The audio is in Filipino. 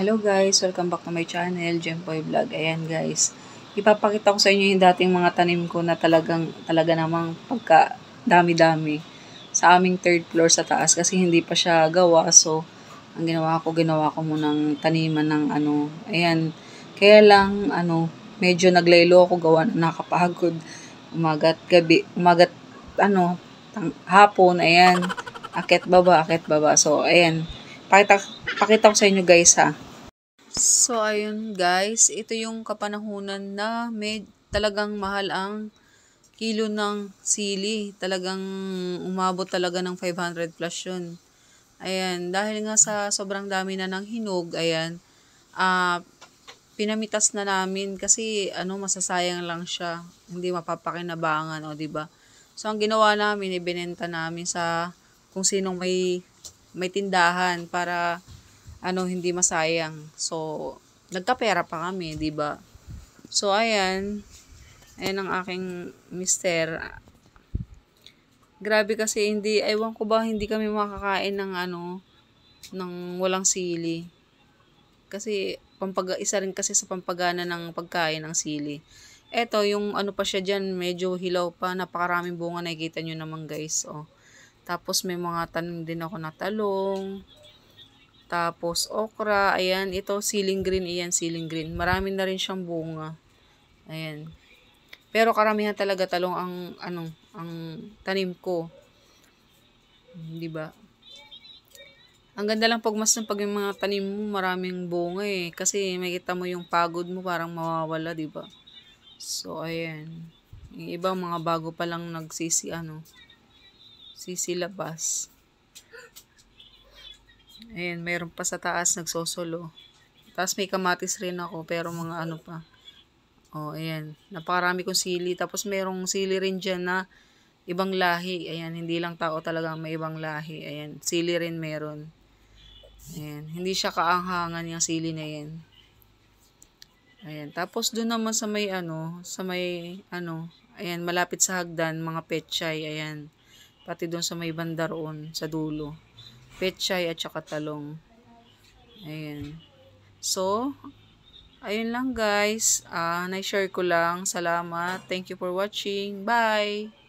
hello guys! Welcome back to my channel, Gempoy Vlog. Ayan guys, ipapakita ko sa inyo yung dating mga tanim ko na talagang, talaga namang pagka dami-dami sa aming third floor sa taas kasi hindi pa siya gawa. So, ang ginawa ko, ginawa ko munang taniman ng ano, ayan. Kaya lang, ano, medyo naglaylo ako gawa na nakapagod. Umagat gabi, umagat, ano, tang, hapon, ayan. Akit baba, akit baba. So, ayan. Pakita, pakita ko sa inyo guys ha. So, ayun guys, ito yung kapanahunan na med talagang mahal ang kilo ng sili. Talagang umabot talaga ng 500 plus yun. Ayan, dahil nga sa sobrang dami na ng hinog, ayan, uh, pinamitas na namin kasi ano, masasayang lang siya. Hindi mapapakinabangan, o ba diba? So, ang ginawa namin, ibinenta namin sa kung sinong may, may tindahan para ano hindi masayang. So nagkapera pa kami, 'di ba? So ayan, ayan ang aking mister. Grabe kasi hindi aywan ko ba hindi kami makakain ng ano ng walang sili. Kasi pampaga isa rin kasi sa pampagana ng pagkain ng sili. Eto, yung ano pa siya diyan, medyo hilaw pa. Napakaraming bunga nakikita niyo naman guys. Oh. Tapos may mga tanong din ako na talong. Tapos, okra. Ayan, ito, ceiling green. Ayan, ceiling green. Marami na rin siyang bunga. Ayan. Pero karamihan talaga talong ang, anong ang tanim ko. Di ba? Ang ganda lang pag mas ng pag yung mga tanim mo, maraming bunga eh. Kasi makita mo yung pagod mo, parang mawawala, di ba? So, ayan. Yung iba, mga bago pa lang nagsisi, ano, sisilabas. Ayan, mayroon pa sa taas nagsosolo. Tapos may kamatis rin ako, pero mga ano pa. O, oh, ayan. Napakarami kong sili. Tapos mayroong sili rin dyan na ibang lahi. Ayan, hindi lang tao talaga may ibang lahi. Ayan, sili rin meron. Ayan, hindi siya kaanghangan yung sili na yan. Ayan, tapos doon naman sa may ano, sa may ano, ayan, malapit sa hagdan, mga petchay, ayan. Pati doon sa may bandaroon, sa dulo pechay at saka talong. Ayan. So, ayun lang guys. Uh, ah, na-share ko lang. Salamat. Thank you for watching. Bye!